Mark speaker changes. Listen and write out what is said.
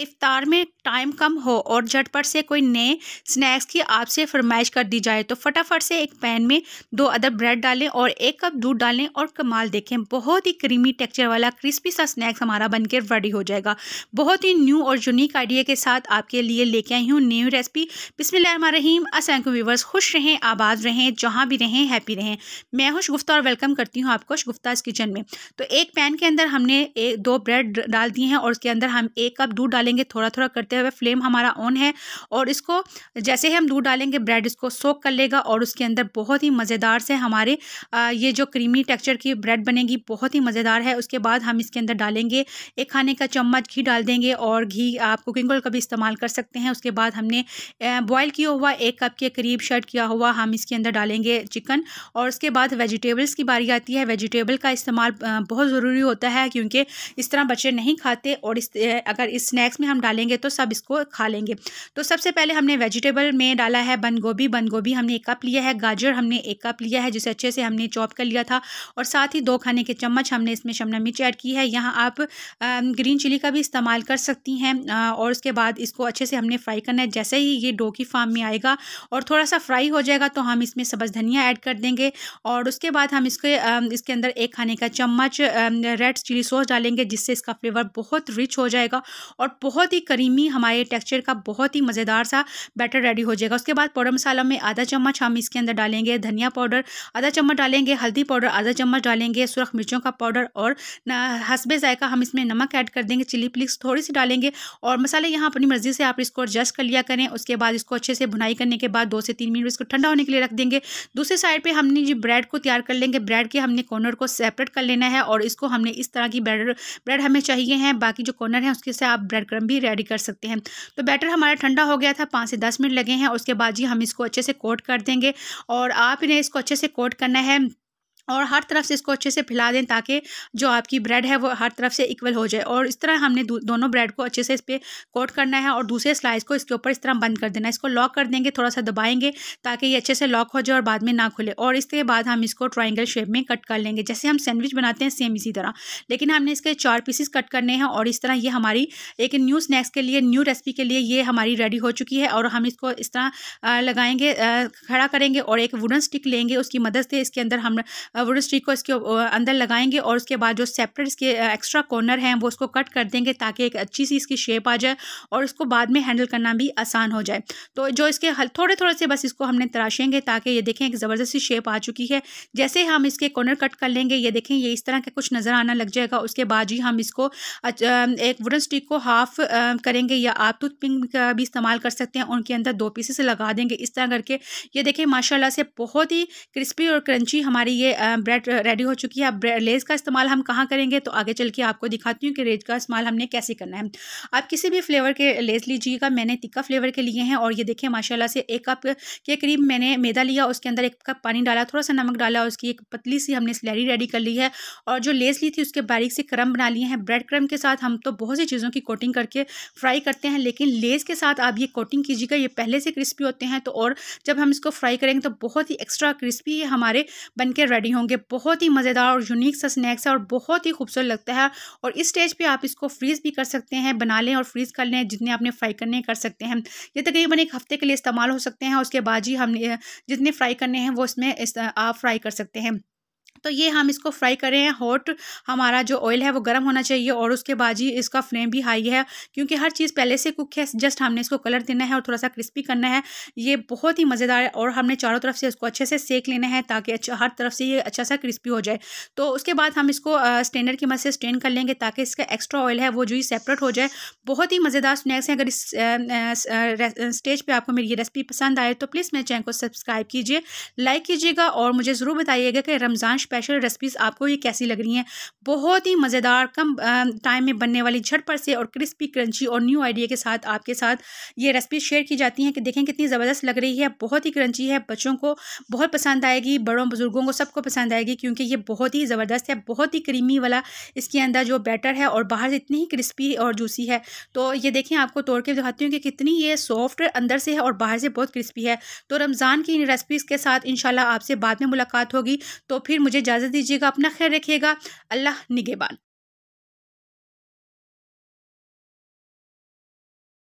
Speaker 1: इफ्तार में टाइम कम हो और झटपट से कोई नए स्नैक्स की आपसे फरमाइश कर दी जाए तो फटाफट से एक पैन में दो अदर ब्रेड डालें और एक कप दूध डालें और कमाल देखें बहुत ही क्रीमी टेक्सचर वाला क्रिस्पी सा स्नैक्स हमारा बनकर रेडी हो जाएगा बहुत ही न्यू और यूनिक आइडिया के साथ आपके लिए लेके आई हूँ न्यू रेसिपी रहीम असल व्यूवर्स खुश रहें आबाद रहें जहाँ भी रहें हैप्पी रहें मैं खुश गुफ्ता और वेलकम करती हूँ आपको गुफ्ताज किचन में तो एक पैन के अंदर हमने एक दो ब्रेड डाल दिए हैं और उसके अंदर हम एक कप दूध डालें डालेंगे थोड़ा थोड़ा करते हुए फ्लेम हमारा ऑन है और इसको जैसे ही हम दूध डालेंगे ब्रेड इसको सोख कर लेगा और उसके अंदर बहुत ही मज़ेदार से हमारे ये जो क्रीमी टेक्स्चर की ब्रेड बनेगी बहुत ही मज़ेदार है उसके बाद हम इसके अंदर डालेंगे एक खाने का चम्मच घी डाल देंगे और घी आप कुकिंग ऑयल का भी इस्तेमाल कर सकते हैं उसके बाद हमने बॉयल किया हुआ एक कप के करीब शर्ट किया हुआ हम इसके अंदर डालेंगे चिकन और उसके बाद वेजिटेबल्स की बारी आती है वेजिटेबल का इस्तेमाल बहुत ज़रूरी होता है क्योंकि इस तरह बच्चे नहीं खाते और इस अगर इस स्नैक्स में हम डालेंगे तो सब इसको खा लेंगे तो सबसे पहले हमने वेजिटेबल में डाला है बंद गोभी बंद गोभी हमने एक कप लिया है गाजर हमने एक कप लिया है जिसे अच्छे से हमने चॉप कर लिया था और साथ ही दो खाने के चम्मच हमने इसमें शमला मिर्च ऐड की है यहाँ आप ग्रीन चिली का भी इस्तेमाल कर सकती हैं और उसके बाद इसको अच्छे से हमने फ्राई करना है जैसे ही ये डो की फार्म में आएगा और थोड़ा सा फ्राई हो जाएगा तो हम इसमें सब्ज़ धनिया ऐड कर देंगे और उसके बाद हम इसके इसके अंदर एक खाने का चम्मच रेड चिली सॉस डालेंगे जिससे इसका फ्लेवर बहुत रिच हो जाएगा और बहुत ही करीमी हमारे टेक्सचर का बहुत ही मज़ेदार सा बैटर रेडी हो जाएगा उसके बाद पाउडर मसाला में आधा चम्मच हम इसके अंदर डालेंगे धनिया पाउडर आधा चम्मच डालेंगे हल्दी पाउडर आधा चम्मच डालेंगे सुरख मिर्चों का पाउडर और हसबे जायका हम इसमें नमक ऐड कर देंगे चिली फ्लिक्स थोड़ी सी डालेंगे और मसाले यहाँ अपनी मर्ज़ी से आप इसको एडजस्ट कर लिया करें उसके बाद इसको अच्छे से भुनाई करने के बाद दो से तीन मिनट इसको ठंडा होने के लिए रख देंगे दूसरे साइड पर हमने जी ब्रेड को तैयार कर लेंगे ब्रेड के हमने कॉर्नर को सेपरेट कर लेना है और इसको हमने इस तरह की ब्रेड ब्रेड हमें चाहिए हैं बाकी जो कॉर्नर है उसके से आप ब्रेड क्रम भी रेडी कर सकते हैं तो बैटर हमारा ठंडा हो गया था पाँच से दस मिनट लगे हैं उसके बाद जी हम इसको अच्छे से कोट कर देंगे और आपने इसको अच्छे से कोट करना है और हर तरफ से इसको अच्छे से फैला दें ताकि जो आपकी ब्रेड है वो हर तरफ से इक्वल हो जाए और इस तरह हमने दोनों ब्रेड को अच्छे से इस पर कोट करना है और दूसरे स्लाइस को इसके ऊपर इस तरह बंद कर देना इसको लॉक कर देंगे थोड़ा सा दबाएंगे ताकि ये अच्छे से लॉक हो जाए और बाद में ना खुले और इसके बाद हम इसको ट्राइंगल शेप में कट कर लेंगे जैसे हम सैंडविच बनाते हैं सेम इसी तरह लेकिन हमने इसके चार पीसेस कट करने हैं और इस तरह ये हमारी एक न्यू स्नैक्स के लिए न्यू रेसिपी के लिए ये हमारी रेडी हो चुकी है और हम इसको इस तरह लगाएंगे खड़ा करेंगे और एक वुडन स्टिक लेंगे उसकी मदद से इसके अंदर हम वुड स्टिक को इसके अंदर लगाएंगे और उसके बाद जो सेपरेट इसके एक्स्ट्रा कॉर्नर हैं वो उसको कट कर देंगे ताकि एक अच्छी सी इसकी शेप आ जाए और उसको बाद में हैंडल करना भी आसान हो जाए तो जो इसके थोड़े थोड़े से बस इसको हमने तराशेंगे ताकि ये देखें एक ज़बरदस्त सी शेप आ चुकी है जैसे हम इसके कॉर्नर कट कर लेंगे ये देखें ये इस तरह का कुछ नज़र आना लग जाएगा उसके बाद ही हम इसको एक वुडन स्टिक को हाफ करेंगे या आप टूथ पिंक का भी इस्तेमाल कर सकते हैं उनके अंदर दो पीसेस लगा देंगे इस तरह करके ये देखें माशाल्लाह से बहुत ही क्रिस्पी और क्रंची हमारी ये ब्रेड रेडी हो चुकी है अब लेस का इस्तेमाल हम कहाँ करेंगे तो आगे चल के आपको दिखाती हूँ कि लेस का इस्तेमाल हमने कैसे करना है आप किसी भी फ्लेवर के लेस लीजिएगा मैंने तिक्का फ्लेवर के लिए हैं और ये देखें माशाला से एक कप के करीब मैंने मैदा लिया उसके अंदर एक कप पानी डाला थोड़ा सा नमक डाला उसकी एक पतली सी हमने स्लैरी रेडी कर ली है और जो लेस ली थी उसके बारीक से क्रम बना लिए हैं ब्रेड क्रम के साथ हम तो बहुत सी चीज़ों की कोटिंग करके फ्राई करते हैं लेकिन लेस के साथ आप ये कोटिंग कीजिएगा ये पहले से क्रिस्पी होते हैं तो और जब हम इसको फ्राई करेंगे तो बहुत ही एक्स्ट्रा क्रिस्पी हमारे बनकर रेडी रेडी होंगे बहुत ही मज़ेदार और यूनिक सा स्नैक्स है और बहुत ही खूबसूरत लगता है और इस स्टेज पे आप इसको फ्रीज़ भी कर सकते हैं बना लें और फ्रीज़ कर लें जितने आपने फ्राई करने कर सकते हैं ये तकरीबन एक हफ्ते के लिए इस्तेमाल हो सकते हैं उसके बाद ही हमने जितने फ्राई करने हैं वो इसमें इस आप फ्राई कर सकते हैं तो ये हम इसको फ्राई कर रहे हैं हॉट हमारा जो ऑयल है वो गर्म होना चाहिए और उसके बाद ही इसका फ्लेम भी हाई है क्योंकि हर चीज़ पहले से कुक है जस्ट हमने इसको कलर देना है और थोड़ा सा क्रिस्पी करना है ये बहुत ही मज़ेदार है और हमने चारों तरफ से इसको अच्छे से सेक लेना है ताकि अच्छा हर तरफ से ये अच्छा सा क्रिस्पी हो जाए तो उसके बाद हम इसको स्टेनर की मदद से स्टेन कर लेंगे ताकि इसका एक्स्ट्रा ऑयल है वो जो ही सेपरेट हो जाए बहुत ही मज़ेदार स्नैक्स हैं अगर इस स्टेज पर आपको मेरी ये रेसिपी पसंद आए तो प्लीज़ मेरे चैनल को सब्सक्राइब कीजिए लाइक कीजिएगा और मुझे ज़रूर बताइएगा कि रमज़ान स्पेशल रेसिपीज़ आपको ये कैसी लग रही हैं बहुत ही मज़ेदार कम टाइम में बनने वाली झटपट से और क्रिस्पी क्रंची और न्यू आइडिया के साथ आपके साथ ये रेसिपी शेयर की जाती हैं कि देखें कितनी ज़बरदस्त लग रही है बहुत ही क्रंची है बच्चों को बहुत पसंद आएगी बड़ों बुज़ुर्गों को सबको पसंद आएगी क्योंकि ये बहुत ही ज़बरदस्त है बहुत ही क्रीमी वाला इसके अंदर जो बैटर है और बाहर से इतनी ही क्रिस्पी और जूसी है तो ये देखें आपको तोड़ के दिखाती हूँ कि कितनी ये सॉफ्ट अंदर से है और बाहर से बहुत क्रिस्पी है तो रमज़ान की इन रेसिपीज़ के साथ इन आपसे बाद में मुलाकात होगी तो फिर मुझे मुझे इजाज़त दीजिएगा अपना ख्याल रखिएगा अल्लाह निगेबान